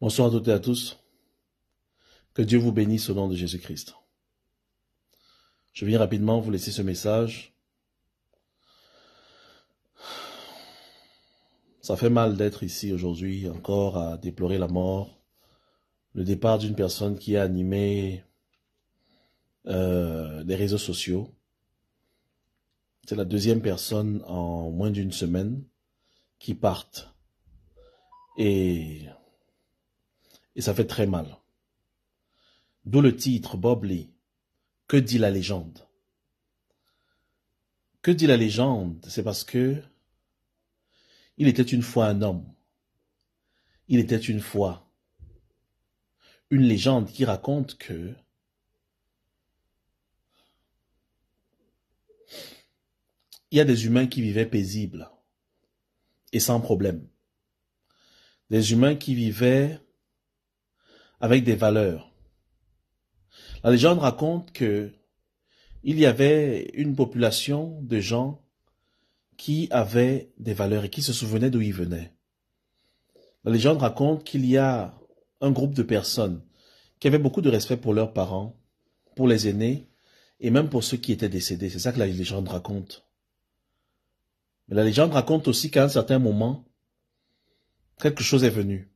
Bonsoir à toutes et à tous. Que Dieu vous bénisse au nom de Jésus-Christ. Je viens rapidement vous laisser ce message. Ça fait mal d'être ici aujourd'hui encore à déplorer la mort, le départ d'une personne qui a animé euh, des réseaux sociaux. C'est la deuxième personne en moins d'une semaine qui parte. Et et ça fait très mal. D'où le titre Bob Lee. Que dit la légende Que dit la légende C'est parce que il était une fois un homme. Il était une fois une légende qui raconte que il y a des humains qui vivaient paisibles et sans problème. Des humains qui vivaient avec des valeurs. La légende raconte que il y avait une population de gens qui avaient des valeurs et qui se souvenaient d'où ils venaient. La légende raconte qu'il y a un groupe de personnes qui avaient beaucoup de respect pour leurs parents, pour les aînés et même pour ceux qui étaient décédés. C'est ça que la légende raconte. Mais la légende raconte aussi qu'à un certain moment, quelque chose est venu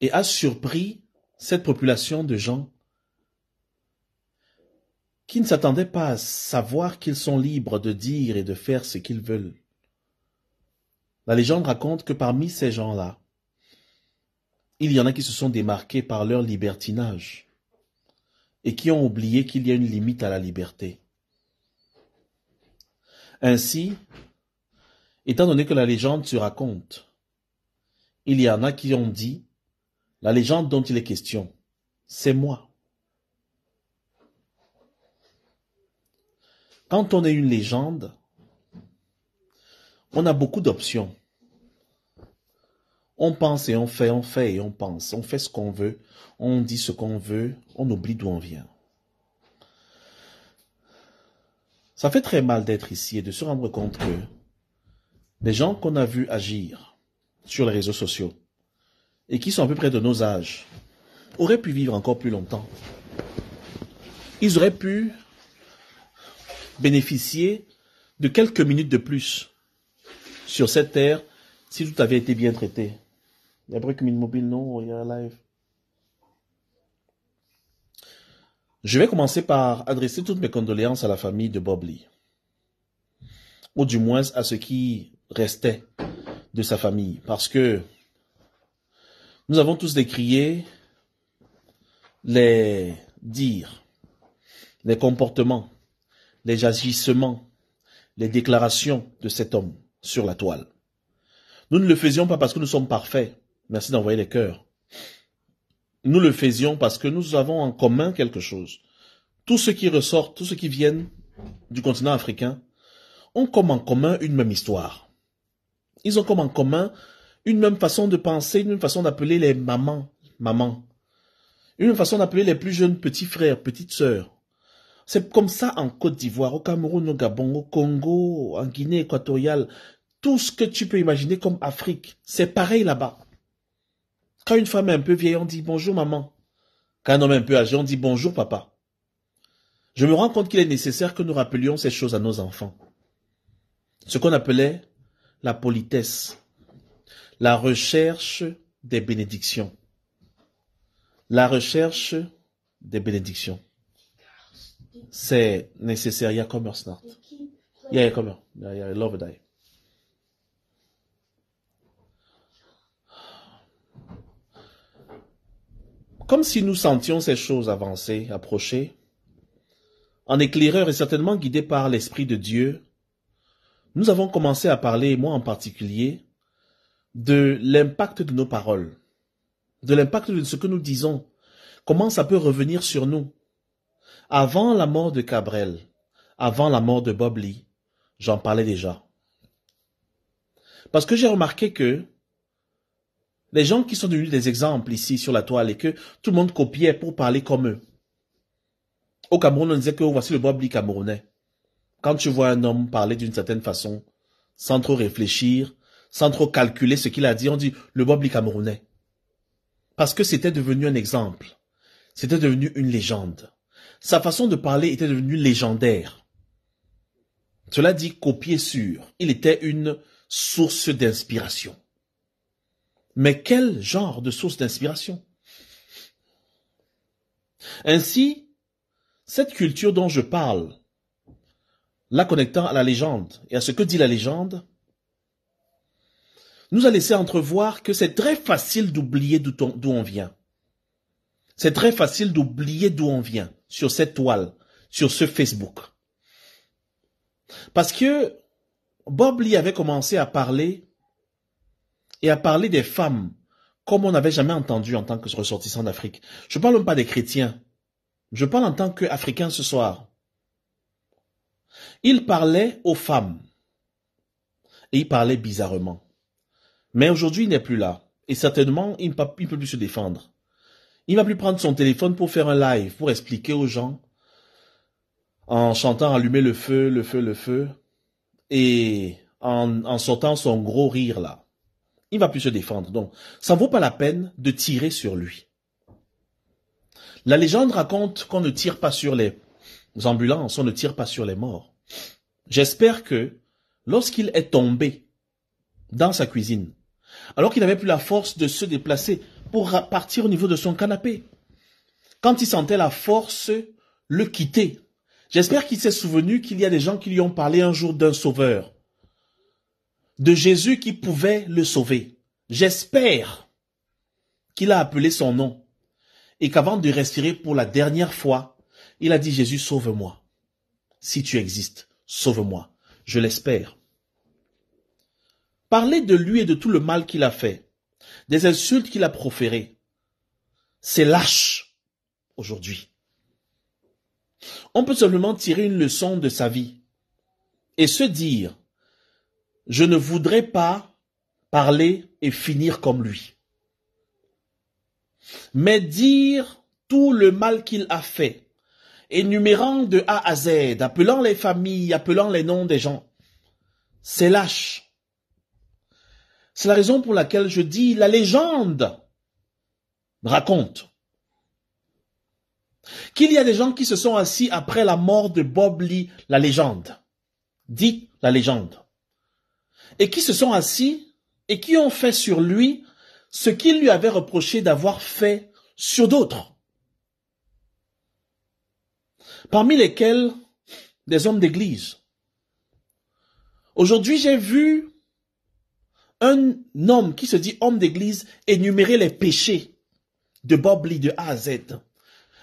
et a surpris cette population de gens qui ne s'attendaient pas à savoir qu'ils sont libres de dire et de faire ce qu'ils veulent. La légende raconte que parmi ces gens-là, il y en a qui se sont démarqués par leur libertinage et qui ont oublié qu'il y a une limite à la liberté. Ainsi, étant donné que la légende se raconte, il y en a qui ont dit la légende dont il est question, c'est moi. Quand on est une légende, on a beaucoup d'options. On pense et on fait, on fait et on pense. On fait ce qu'on veut, on dit ce qu'on veut, on oublie d'où on vient. Ça fait très mal d'être ici et de se rendre compte que les gens qu'on a vus agir sur les réseaux sociaux, et qui sont à peu près de nos âges, auraient pu vivre encore plus longtemps. Ils auraient pu bénéficier de quelques minutes de plus sur cette terre si tout avait été bien traité. Il mobile, non, il Je vais commencer par adresser toutes mes condoléances à la famille de Bob Lee. Ou du moins à ce qui restait de sa famille. Parce que nous avons tous décrié les dires, les comportements, les agissements, les déclarations de cet homme sur la toile. Nous ne le faisions pas parce que nous sommes parfaits. Merci d'envoyer les cœurs. Nous le faisions parce que nous avons en commun quelque chose. Tous ceux qui ressortent, tous ceux qui viennent du continent africain, ont comme en commun une même histoire. Ils ont comme en commun une même façon de penser, une même façon d'appeler les mamans, mamans. Une même façon d'appeler les plus jeunes petits frères, petites sœurs. C'est comme ça en Côte d'Ivoire, au Cameroun, au Gabon, au Congo, en Guinée équatoriale. Tout ce que tu peux imaginer comme Afrique, c'est pareil là-bas. Quand une femme est un peu vieille, on dit bonjour maman. Quand un homme est un peu âgé, on dit bonjour papa. Je me rends compte qu'il est nécessaire que nous rappelions ces choses à nos enfants. Ce qu'on appelait la politesse, la recherche des bénédictions. La recherche des bénédictions. C'est nécessaire. Comme si nous sentions ces choses avancer, approcher, en éclaireur et certainement guidé par l'Esprit de Dieu, nous avons commencé à parler, moi en particulier, de l'impact de nos paroles, de l'impact de ce que nous disons, comment ça peut revenir sur nous. Avant la mort de Cabrel, avant la mort de Bob Lee, j'en parlais déjà. Parce que j'ai remarqué que les gens qui sont devenus des exemples ici sur la toile et que tout le monde copiait pour parler comme eux. Au Cameroun, on disait que voici le Bob Lee camerounais. Quand tu vois un homme parler d'une certaine façon, sans trop réfléchir, sans trop calculer ce qu'il a dit, on dit le Bobli camerounais. Parce que c'était devenu un exemple. C'était devenu une légende. Sa façon de parler était devenue légendaire. Cela dit copier sûr. Il était une source d'inspiration. Mais quel genre de source d'inspiration Ainsi, cette culture dont je parle, la connectant à la légende et à ce que dit la légende, nous a laissé entrevoir que c'est très facile d'oublier d'où on vient. C'est très facile d'oublier d'où on vient sur cette toile, sur ce Facebook. Parce que Bob Lee avait commencé à parler et à parler des femmes comme on n'avait jamais entendu en tant que ressortissant d'Afrique. Je parle même pas des chrétiens. Je parle en tant qu'Africain ce soir. Il parlait aux femmes. Et il parlait bizarrement. Mais aujourd'hui, il n'est plus là. Et certainement, il ne peut, plus se défendre. Il va plus prendre son téléphone pour faire un live, pour expliquer aux gens, en chantant Allumer le feu, le feu, le feu, et en, sortant son gros rire là. Il va plus se défendre. Donc, ça ne vaut pas la peine de tirer sur lui. La légende raconte qu'on ne tire pas sur les ambulances, on ne tire pas sur les morts. J'espère que lorsqu'il est tombé dans sa cuisine, alors qu'il n'avait plus la force de se déplacer pour partir au niveau de son canapé. Quand il sentait la force le quitter, j'espère qu'il s'est souvenu qu'il y a des gens qui lui ont parlé un jour d'un sauveur, de Jésus qui pouvait le sauver. J'espère qu'il a appelé son nom et qu'avant de respirer pour la dernière fois, il a dit Jésus, sauve-moi. Si tu existes, sauve-moi. Je l'espère parler de lui et de tout le mal qu'il a fait, des insultes qu'il a proférées. C'est lâche aujourd'hui. On peut simplement tirer une leçon de sa vie et se dire, je ne voudrais pas parler et finir comme lui. Mais dire tout le mal qu'il a fait, énumérant de A à Z, appelant les familles, appelant les noms des gens, c'est lâche. C'est la raison pour laquelle je dis la légende raconte qu'il y a des gens qui se sont assis après la mort de Bob Lee, la légende, dit la légende, et qui se sont assis et qui ont fait sur lui ce qu'il lui avait reproché d'avoir fait sur d'autres, parmi lesquels des hommes d'église. Aujourd'hui, j'ai vu un homme qui se dit homme d'église énumérer les péchés de Bob Lee de A à Z,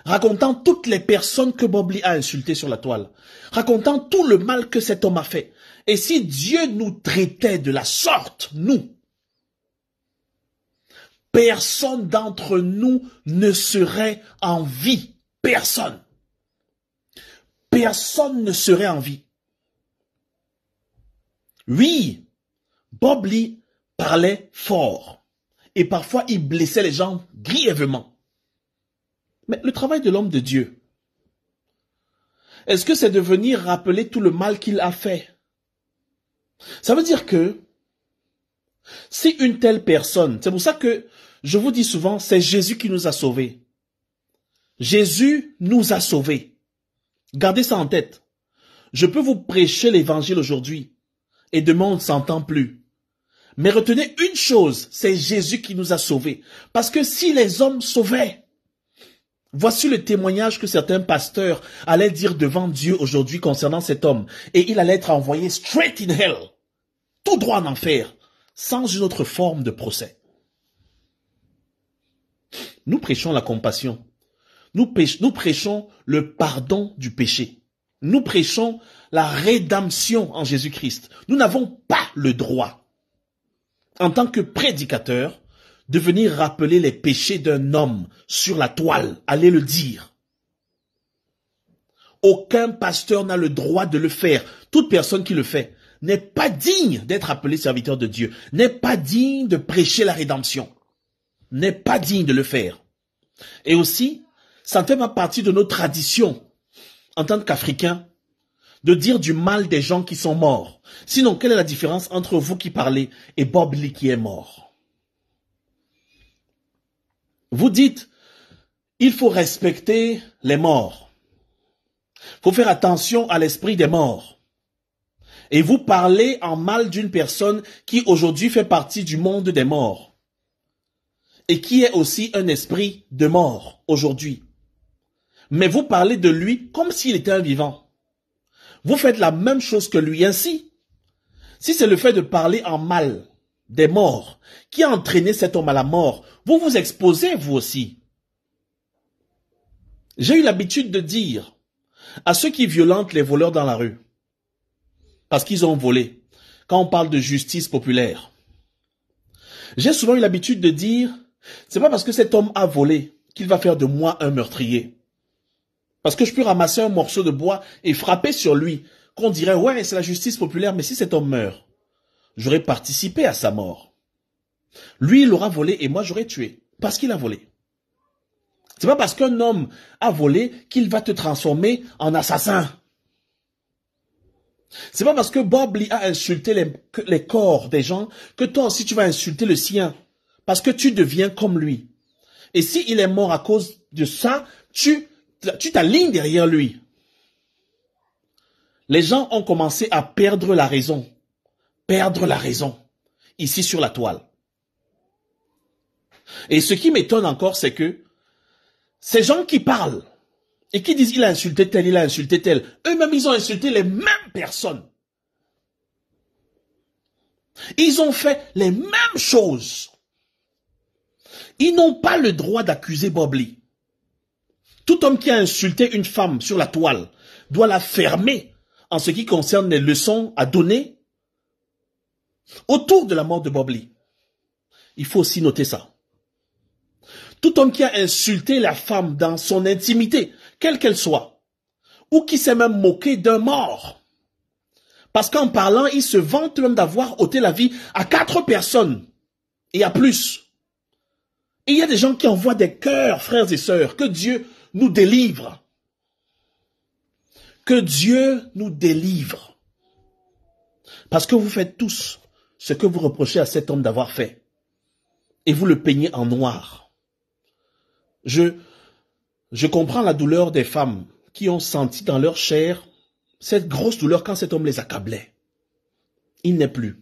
racontant toutes les personnes que Bob Lee a insultées sur la toile, racontant tout le mal que cet homme a fait. Et si Dieu nous traitait de la sorte, nous, personne d'entre nous ne serait en vie. Personne. Personne ne serait en vie. Oui, Bob Lee parlait fort. Et parfois, il blessait les gens grièvement. Mais le travail de l'homme de Dieu, est-ce que c'est de venir rappeler tout le mal qu'il a fait Ça veut dire que si une telle personne, c'est pour ça que je vous dis souvent, c'est Jésus qui nous a sauvés. Jésus nous a sauvés. Gardez ça en tête. Je peux vous prêcher l'évangile aujourd'hui et demain on ne s'entend plus. Mais retenez une chose, c'est Jésus qui nous a sauvés. Parce que si les hommes sauvaient, voici le témoignage que certains pasteurs allaient dire devant Dieu aujourd'hui concernant cet homme. Et il allait être envoyé straight in hell, tout droit en enfer, sans une autre forme de procès. Nous prêchons la compassion. Nous, prêchons, nous prêchons le pardon du péché. Nous prêchons la rédemption en Jésus-Christ. Nous n'avons pas le droit en tant que prédicateur, de venir rappeler les péchés d'un homme sur la toile, allez le dire. Aucun pasteur n'a le droit de le faire. Toute personne qui le fait n'est pas digne d'être appelé serviteur de Dieu, n'est pas digne de prêcher la rédemption, n'est pas digne de le faire. Et aussi, ça fait partie de nos traditions en tant qu'Africains de dire du mal des gens qui sont morts. Sinon, quelle est la différence entre vous qui parlez et Bob Lee qui est mort Vous dites, il faut respecter les morts. Faut faire attention à l'esprit des morts. Et vous parlez en mal d'une personne qui aujourd'hui fait partie du monde des morts. Et qui est aussi un esprit de mort aujourd'hui. Mais vous parlez de lui comme s'il était un vivant vous faites la même chose que lui. Ainsi, si c'est le fait de parler en mal des morts qui a entraîné cet homme à la mort, vous vous exposez vous aussi. J'ai eu l'habitude de dire à ceux qui violentent les voleurs dans la rue, parce qu'ils ont volé, quand on parle de justice populaire, j'ai souvent eu l'habitude de dire, c'est pas parce que cet homme a volé qu'il va faire de moi un meurtrier. Parce que je peux ramasser un morceau de bois et frapper sur lui, qu'on dirait, ouais, c'est la justice populaire, mais si cet homme meurt, j'aurais participé à sa mort. Lui, il aura volé et moi, j'aurais tué, parce qu'il a volé. C'est pas parce qu'un homme a volé qu'il va te transformer en assassin. C'est pas parce que Bob Lee a insulté les, les corps des gens que toi aussi tu vas insulter le sien. Parce que tu deviens comme lui. Et s'il est mort à cause de ça, tu tu t'alignes derrière lui. Les gens ont commencé à perdre la raison. Perdre la raison. Ici sur la toile. Et ce qui m'étonne encore, c'est que ces gens qui parlent et qui disent il a insulté tel, il a insulté tel, eux-mêmes ils ont insulté les mêmes personnes. Ils ont fait les mêmes choses. Ils n'ont pas le droit d'accuser Bob Lee. Tout homme qui a insulté une femme sur la toile doit la fermer en ce qui concerne les leçons à donner autour de la mort de Bob Lee. Il faut aussi noter ça. Tout homme qui a insulté la femme dans son intimité, quelle qu'elle soit, ou qui s'est même moqué d'un mort, parce qu'en parlant, il se vante même d'avoir ôté la vie à quatre personnes et à plus. il y a des gens qui envoient des cœurs, frères et sœurs, que Dieu nous délivre. Que Dieu nous délivre. Parce que vous faites tous ce que vous reprochez à cet homme d'avoir fait. Et vous le peignez en noir. Je, je comprends la douleur des femmes qui ont senti dans leur chair cette grosse douleur quand cet homme les accablait. Il n'est plus.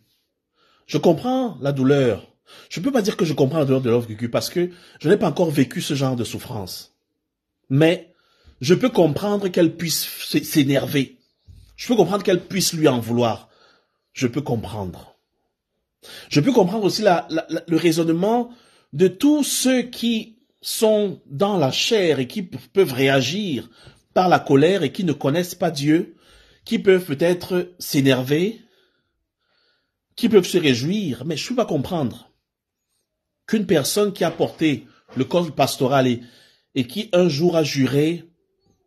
Je comprends la douleur. Je ne peux pas dire que je comprends la douleur de l'homme parce que je n'ai pas encore vécu ce genre de souffrance mais je peux comprendre qu'elle puisse s'énerver. Je peux comprendre qu'elle puisse lui en vouloir. Je peux comprendre. Je peux comprendre aussi le raisonnement de tous ceux qui sont dans la chair et qui peuvent réagir par la colère et qui ne connaissent pas Dieu, qui peuvent peut-être s'énerver, qui peuvent se réjouir, mais je ne peux pas comprendre qu'une personne qui a porté le corps pastoral et et qui un jour a juré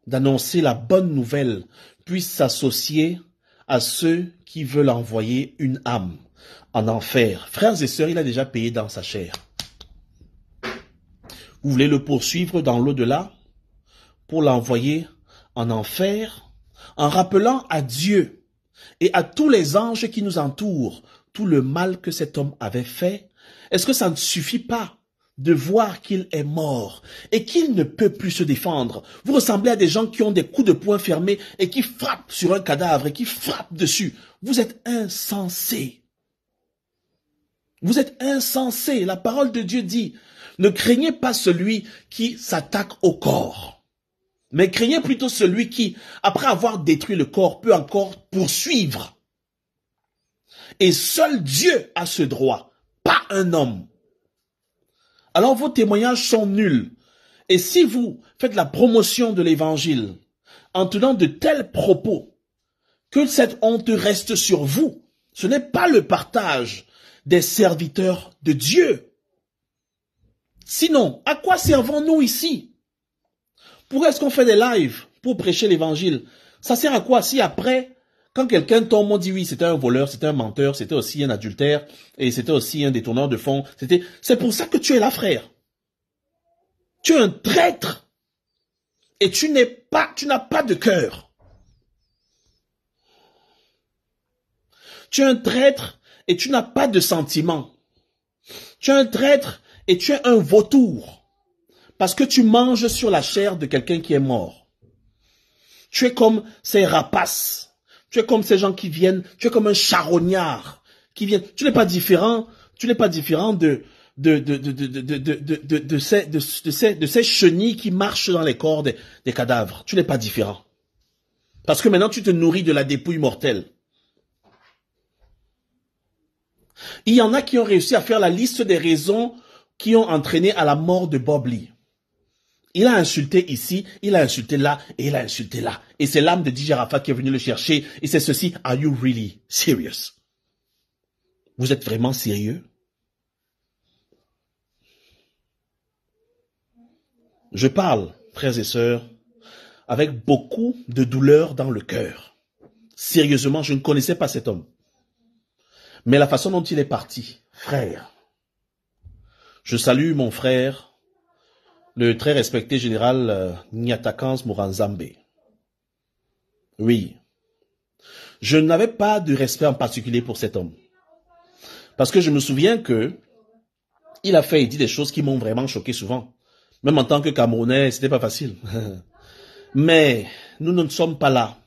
d'annoncer la bonne nouvelle puisse s'associer à ceux qui veulent envoyer une âme en enfer. Frères et sœurs, il a déjà payé dans sa chair. Vous voulez le poursuivre dans l'au-delà pour l'envoyer en enfer en rappelant à Dieu et à tous les anges qui nous entourent tout le mal que cet homme avait fait Est-ce que ça ne suffit pas de voir qu'il est mort et qu'il ne peut plus se défendre. Vous ressemblez à des gens qui ont des coups de poing fermés et qui frappent sur un cadavre et qui frappent dessus. Vous êtes insensés. Vous êtes insensés. La parole de Dieu dit, ne craignez pas celui qui s'attaque au corps, mais craignez plutôt celui qui, après avoir détruit le corps, peut encore poursuivre. Et seul Dieu a ce droit, pas un homme alors vos témoignages sont nuls. Et si vous faites la promotion de l'évangile en tenant de tels propos, que cette honte reste sur vous, ce n'est pas le partage des serviteurs de Dieu. Sinon, à quoi servons-nous ici Pourquoi est-ce qu'on fait des lives pour prêcher l'évangile Ça sert à quoi si après quand quelqu'un tombe, on dit oui, c'était un voleur, c'était un menteur, c'était aussi un adultère, et c'était aussi un détourneur de fonds. C'était, c'est pour ça que tu es là, frère. Tu es un traître. Et tu n'es pas, tu n'as pas de cœur. Tu es un traître et tu n'as pas de sentiment. Tu es un traître et tu es un vautour. Parce que tu manges sur la chair de quelqu'un qui est mort. Tu es comme ces rapaces tu es comme ces gens qui viennent, tu es comme un charognard qui vient. Tu n'es pas différent, tu n'es pas différent de de de ces chenilles qui marchent dans les corps des cadavres. Tu n'es pas différent. Parce que maintenant tu te nourris de la dépouille mortelle. Il y en a qui ont réussi à faire la liste des raisons qui ont entraîné à la mort de Bob Lee. Il a insulté ici, il a insulté là, et il a insulté là. Et c'est l'âme de DJ qui est venue le chercher. Et c'est ceci, are you really serious? Vous êtes vraiment sérieux? Je parle, frères et sœurs, avec beaucoup de douleur dans le cœur. Sérieusement, je ne connaissais pas cet homme. Mais la façon dont il est parti, frère, je salue mon frère le très respecté général euh, Nyatakans Mouranzambe. Oui, je n'avais pas de respect en particulier pour cet homme. Parce que je me souviens que il a fait et dit des choses qui m'ont vraiment choqué souvent. Même en tant que Camerounais, n'était pas facile. Mais nous ne sommes pas là.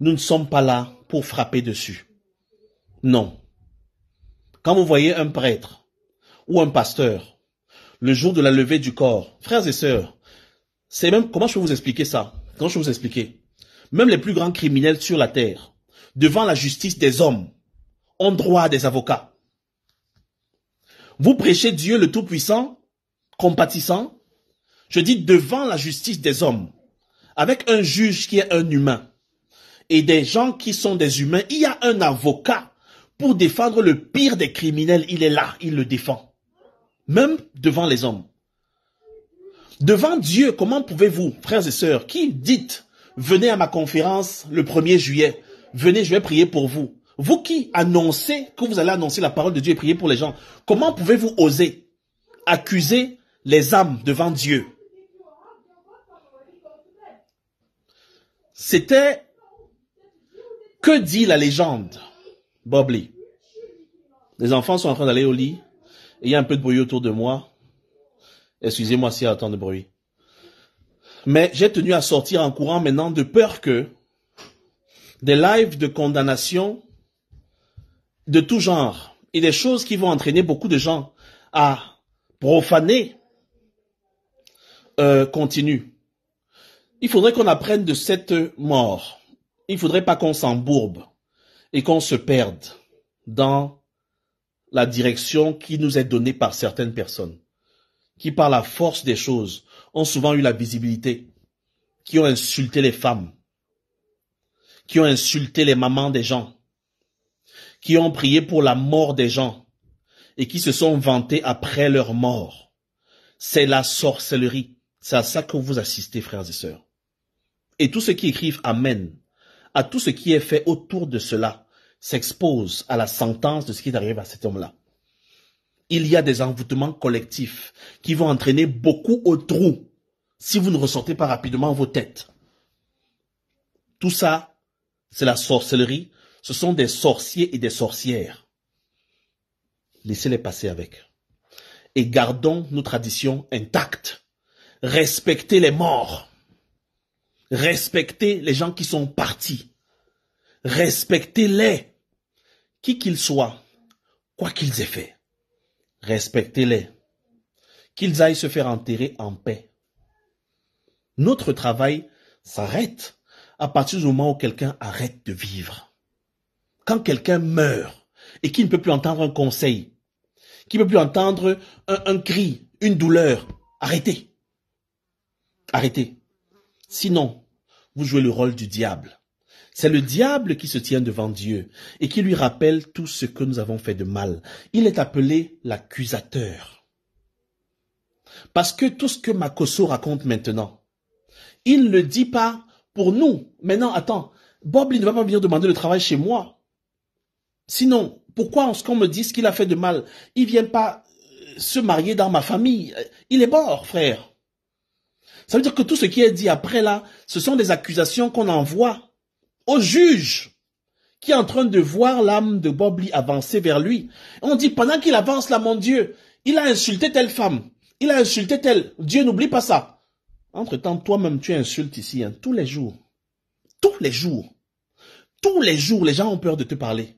Nous ne sommes pas là pour frapper dessus. Non. Quand vous voyez un prêtre ou un pasteur le jour de la levée du corps. Frères et sœurs, c'est même, comment je peux vous expliquer ça? Comment je peux vous expliquer? Même les plus grands criminels sur la terre, devant la justice des hommes, ont droit à des avocats. Vous prêchez Dieu le Tout-Puissant, compatissant, je dis devant la justice des hommes, avec un juge qui est un humain et des gens qui sont des humains, il y a un avocat pour défendre le pire des criminels, il est là, il le défend même devant les hommes. Devant Dieu, comment pouvez-vous, frères et sœurs, qui dites, venez à ma conférence le 1er juillet, venez, je vais prier pour vous. Vous qui annoncez que vous allez annoncer la parole de Dieu et prier pour les gens, comment pouvez-vous oser accuser les âmes devant Dieu C'était que dit la légende Bob Lee Les enfants sont en train d'aller au lit, il y a un peu de bruit autour de moi. Excusez-moi s'il y a tant de bruit. Mais j'ai tenu à sortir en courant maintenant de peur que des lives de condamnation de tout genre et des choses qui vont entraîner beaucoup de gens à profaner euh, continuent. Il faudrait qu'on apprenne de cette mort. Il faudrait pas qu'on s'embourbe et qu'on se perde dans la direction qui nous est donnée par certaines personnes, qui par la force des choses ont souvent eu la visibilité, qui ont insulté les femmes, qui ont insulté les mamans des gens, qui ont prié pour la mort des gens et qui se sont vantés après leur mort. C'est la sorcellerie. C'est à ça que vous assistez, frères et sœurs. Et tout ce qui écrivent Amen à tout ce qui est fait autour de cela, s'expose à la sentence de ce qui arrive à cet homme-là. Il y a des envoûtements collectifs qui vont entraîner beaucoup au trou si vous ne ressortez pas rapidement vos têtes. Tout ça, c'est la sorcellerie. Ce sont des sorciers et des sorcières. Laissez-les passer avec. Et gardons nos traditions intactes. Respectez les morts. Respectez les gens qui sont partis. Respectez-les qui qu'ils soient, quoi qu'ils aient fait, respectez-les, qu'ils aillent se faire enterrer en paix. Notre travail s'arrête à partir du moment où quelqu'un arrête de vivre. Quand quelqu'un meurt et qu'il ne peut plus entendre un conseil, qu'il ne peut plus entendre un, un cri, une douleur, arrêtez. Arrêtez. Sinon, vous jouez le rôle du diable. C'est le diable qui se tient devant Dieu et qui lui rappelle tout ce que nous avons fait de mal. Il est appelé l'accusateur. Parce que tout ce que Makoso raconte maintenant, il ne le dit pas pour nous. Maintenant, attends, Bob il ne va pas venir demander le travail chez moi. Sinon, pourquoi est ce qu'on me dit ce qu'il a fait de mal, il vient pas euh, se marier dans ma famille euh, Il est mort, frère. Ça veut dire que tout ce qui est dit après là, ce sont des accusations qu'on envoie au juge qui est en train de voir l'âme de Bob avancer vers lui. On dit, pendant qu'il avance là, mon Dieu, il a insulté telle femme, il a insulté telle. Dieu n'oublie pas ça. Entre-temps, toi-même, tu insultes ici, hein, tous les jours. Tous les jours. Tous les jours, les gens ont peur de te parler.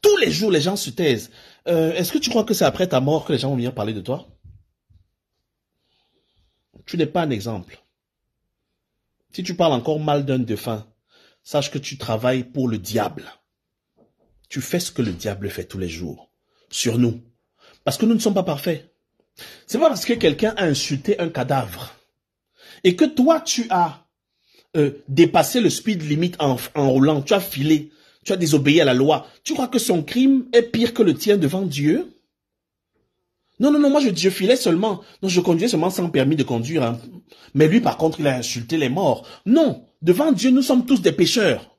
Tous les jours, les gens se taisent. Euh, est-ce que tu crois que c'est après ta mort que les gens vont venir parler de toi Tu n'es pas un exemple. Si tu parles encore mal d'un défunt, sache que tu travailles pour le diable. Tu fais ce que le diable fait tous les jours sur nous. Parce que nous ne sommes pas parfaits. C'est pas parce que quelqu'un a insulté un cadavre et que toi tu as euh, dépassé le speed limit en roulant, tu as filé, tu as désobéi à la loi. Tu crois que son crime est pire que le tien devant Dieu non, non, non, moi je, filais seulement. Non, je conduisais seulement sans permis de conduire. Hein. Mais lui, par contre, il a insulté les morts. Non, devant Dieu, nous sommes tous des pécheurs.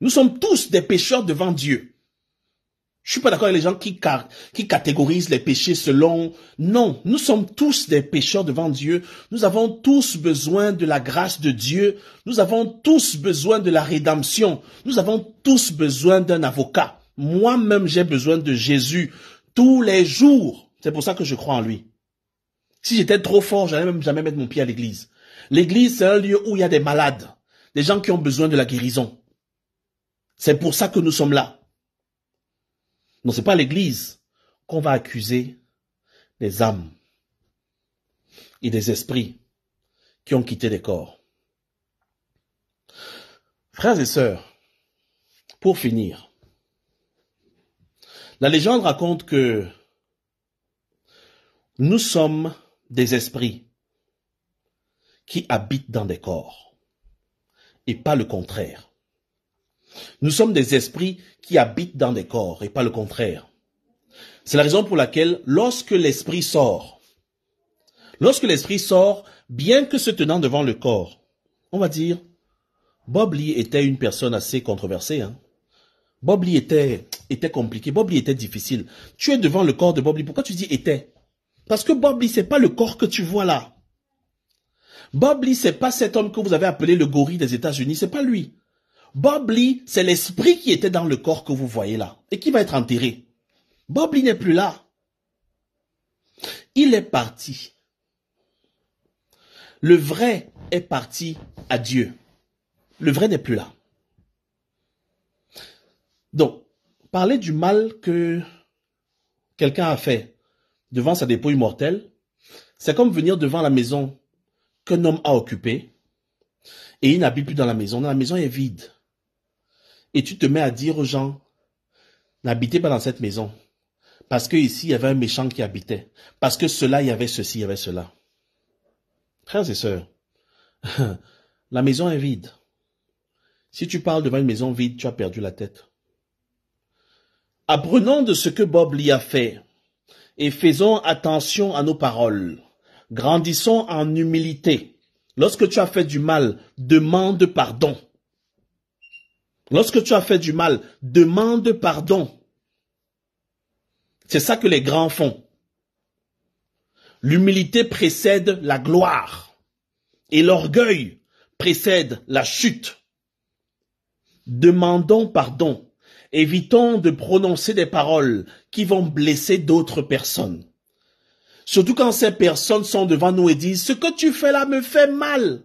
Nous sommes tous des pécheurs devant Dieu. Je suis pas d'accord avec les gens qui, qui catégorisent les péchés selon... Non, nous sommes tous des pécheurs devant Dieu. Nous avons tous besoin de la grâce de Dieu. Nous avons tous besoin de la rédemption. Nous avons tous besoin d'un avocat. Moi-même, j'ai besoin de Jésus tous les jours. C'est pour ça que je crois en lui. Si j'étais trop fort, j'allais même jamais mettre mon pied à l'église. L'église, c'est un lieu où il y a des malades, des gens qui ont besoin de la guérison. C'est pour ça que nous sommes là. Non, c'est pas l'église qu'on va accuser des âmes et des esprits qui ont quitté les corps. Frères et sœurs, pour finir, la légende raconte que nous sommes des esprits qui habitent dans des corps et pas le contraire. Nous sommes des esprits qui habitent dans des corps et pas le contraire. C'est la raison pour laquelle lorsque l'esprit sort, lorsque l'esprit sort, bien que se tenant devant le corps, on va dire, Bob Lee était une personne assez controversée. Hein. Bob Lee était était compliqué, Bob Lee était difficile. Tu es devant le corps de Bob Lee. Pourquoi tu dis était Parce que Bob Lee, c'est pas le corps que tu vois là. Bob Lee, c'est pas cet homme que vous avez appelé le gorille des États-Unis, c'est pas lui. Bob Lee, c'est l'esprit qui était dans le corps que vous voyez là et qui va être enterré. Bob Lee n'est plus là. Il est parti. Le vrai est parti à Dieu. Le vrai n'est plus là. Donc, Parler du mal que quelqu'un a fait devant sa dépouille mortelle, c'est comme venir devant la maison qu'un homme a occupée et il n'habite plus dans la maison. La maison est vide. Et tu te mets à dire aux gens, n'habitez pas dans cette maison. Parce que ici, il y avait un méchant qui habitait. Parce que cela, il y avait ceci, il y avait cela. Frères et sœurs, la maison est vide. Si tu parles devant une maison vide, tu as perdu la tête. Apprenons de ce que Bob l'y a fait et faisons attention à nos paroles. Grandissons en humilité. Lorsque tu as fait du mal, demande pardon. Lorsque tu as fait du mal, demande pardon. C'est ça que les grands font. L'humilité précède la gloire et l'orgueil précède la chute. Demandons pardon Évitons de prononcer des paroles qui vont blesser d'autres personnes. Surtout quand ces personnes sont devant nous et disent ce que tu fais là me fait mal.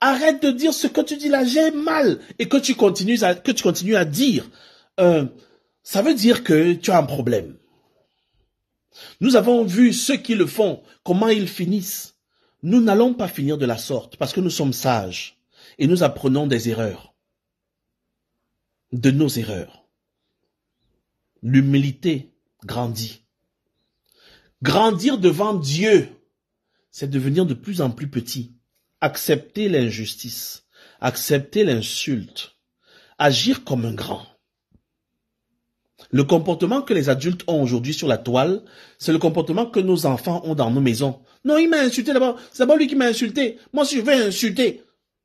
Arrête de dire ce que tu dis là, j'ai mal et que tu continues à, que tu continues à dire. Euh, ça veut dire que tu as un problème. Nous avons vu ceux qui le font, comment ils finissent. Nous n'allons pas finir de la sorte parce que nous sommes sages et nous apprenons des erreurs, de nos erreurs. L'humilité grandit. Grandir devant Dieu, c'est devenir de plus en plus petit. Accepter l'injustice, accepter l'insulte, agir comme un grand. Le comportement que les adultes ont aujourd'hui sur la toile, c'est le comportement que nos enfants ont dans nos maisons. Non, il m'a insulté d'abord. C'est d'abord lui qui m'a insulté. Moi, je vais insulter.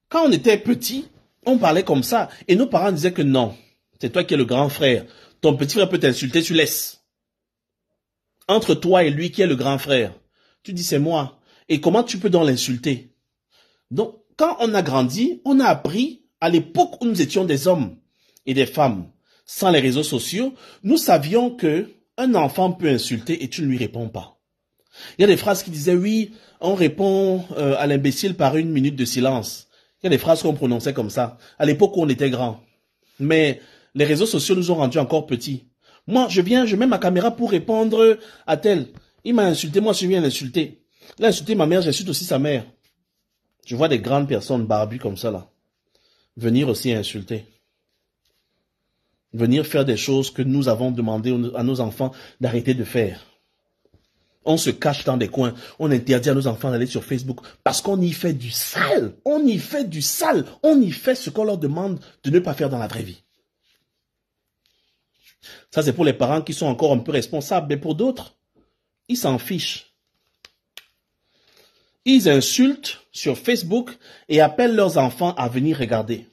Quand on était petit, on parlait comme ça. Et nos parents disaient que non, c'est toi qui es le grand frère. Ton petit frère peut t'insulter, tu laisses. Entre toi et lui, qui est le grand frère, tu dis c'est moi. Et comment tu peux donc l'insulter Donc, quand on a grandi, on a appris, à l'époque où nous étions des hommes et des femmes, sans les réseaux sociaux, nous savions que un enfant peut insulter et tu ne lui réponds pas. Il y a des phrases qui disaient oui, on répond euh, à l'imbécile par une minute de silence. Il y a des phrases qu'on prononçait comme ça, à l'époque où on était grand. Mais les réseaux sociaux nous ont rendus encore petits. Moi, je viens, je mets ma caméra pour répondre à tel. Il m'a insulté, moi je viens l'insulter. Il a insulté ma mère, j'insulte aussi sa mère. Je vois des grandes personnes barbues comme ça là. Venir aussi insulter. Venir faire des choses que nous avons demandé à nos enfants d'arrêter de faire. On se cache dans des coins. On interdit à nos enfants d'aller sur Facebook parce qu'on y fait du sale. On y fait du sale. On y fait ce qu'on leur demande de ne pas faire dans la vraie vie. Ça, c'est pour les parents qui sont encore un peu responsables, mais pour d'autres, ils s'en fichent. Ils insultent sur Facebook et appellent leurs enfants à venir regarder.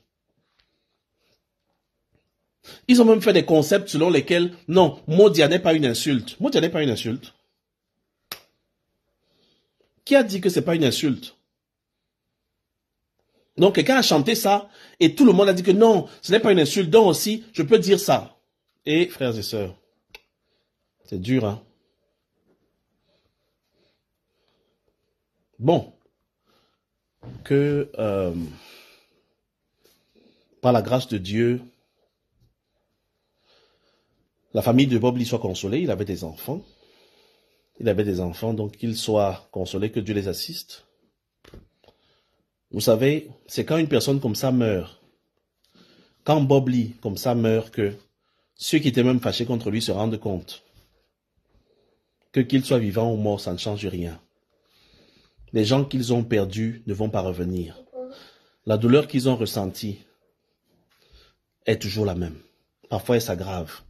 Ils ont même fait des concepts selon lesquels, non, Maudia n'est pas une insulte. Maudia n'est pas une insulte. Qui a dit que ce n'est pas une insulte? Donc, quelqu'un a chanté ça et tout le monde a dit que non, ce n'est pas une insulte. Donc aussi, je peux dire ça. Et frères et sœurs, c'est dur, hein. Bon, que euh, par la grâce de Dieu, la famille de Bob Lee soit consolée. Il avait des enfants. Il avait des enfants, donc qu'il soit consolé, que Dieu les assiste. Vous savez, c'est quand une personne comme ça meurt, quand Bob Lee comme ça meurt, que ceux qui étaient même fâchés contre lui se rendent compte que qu'ils soient vivants ou morts, ça ne change rien. Les gens qu'ils ont perdus ne vont pas revenir. La douleur qu'ils ont ressentie est toujours la même. Parfois, elle s'aggrave.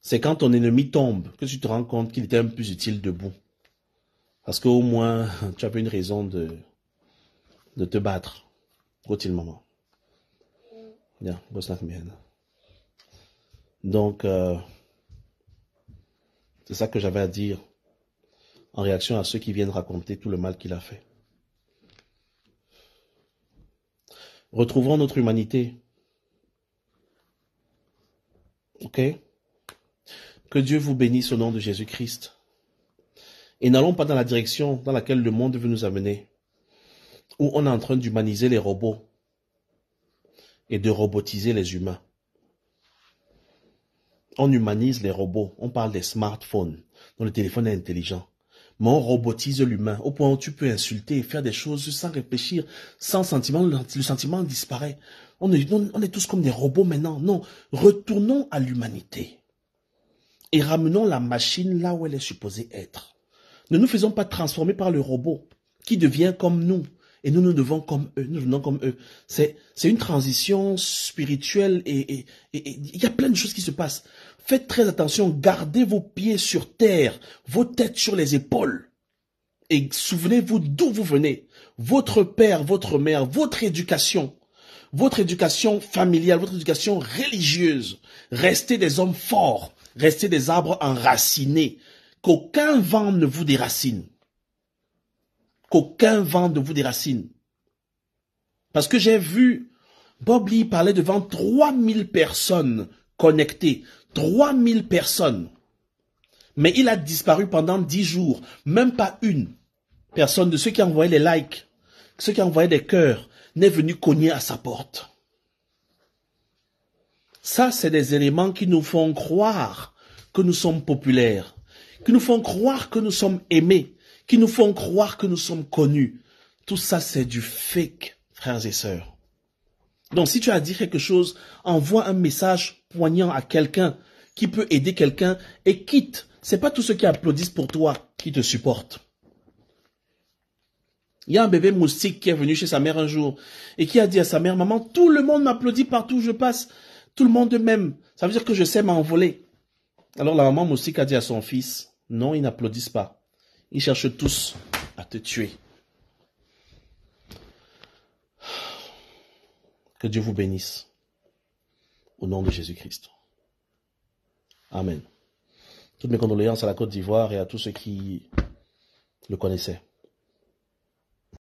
C'est quand ton ennemi tombe que tu te rends compte qu'il était un plus utile debout. Parce qu'au moins, tu as une raison de, de te battre. Continuellement. Yeah, donc, euh, c'est ça que j'avais à dire en réaction à ceux qui viennent raconter tout le mal qu'il a fait. Retrouvons notre humanité. Ok Que Dieu vous bénisse au nom de Jésus-Christ. Et n'allons pas dans la direction dans laquelle le monde veut nous amener, où on est en train d'humaniser les robots et de robotiser les humains. On humanise les robots. On parle des smartphones, dont le téléphone est intelligent. Mais on robotise l'humain au point où tu peux insulter et faire des choses sans réfléchir, sans sentiment. Le sentiment disparaît. On est, tous comme des robots maintenant. Non, retournons à l'humanité et ramenons la machine là où elle est supposée être. Ne nous faisons pas transformer par le robot qui devient comme nous et nous nous devons comme eux, nous comme eux. C'est, une transition spirituelle et il y a plein de choses qui se passent. Faites très attention, gardez vos pieds sur terre, vos têtes sur les épaules. Et souvenez-vous d'où vous venez. Votre père, votre mère, votre éducation, votre éducation familiale, votre éducation religieuse. Restez des hommes forts, restez des arbres enracinés. Qu'aucun vent ne vous déracine. Qu'aucun vent ne vous déracine. Parce que j'ai vu, Bob Lee parlait devant 3000 personnes connectées. 3000 personnes. Mais il a disparu pendant 10 jours. Même pas une personne de ceux qui envoyaient les likes, ceux qui envoyaient des cœurs, n'est venu cogner à sa porte. Ça, c'est des éléments qui nous font croire que nous sommes populaires, qui nous font croire que nous sommes aimés, qui nous font croire que nous sommes connus. Tout ça, c'est du fake, frères et sœurs. Donc si tu as dit quelque chose, envoie un message poignant à quelqu'un qui peut aider quelqu'un et quitte. Ce n'est pas tous ceux qui applaudissent pour toi qui te supportent. Il y a un bébé moustique qui est venu chez sa mère un jour et qui a dit à sa mère, maman, tout le monde m'applaudit partout où je passe. Tout le monde m'aime. Ça veut dire que je sais m'envoler. Alors la maman moustique a dit à son fils, non, ils n'applaudissent pas. Ils cherchent tous à te tuer. Que Dieu vous bénisse. Au nom de Jésus-Christ. Amen. Toutes mes condoléances à la Côte d'Ivoire et à tous ceux qui le connaissaient.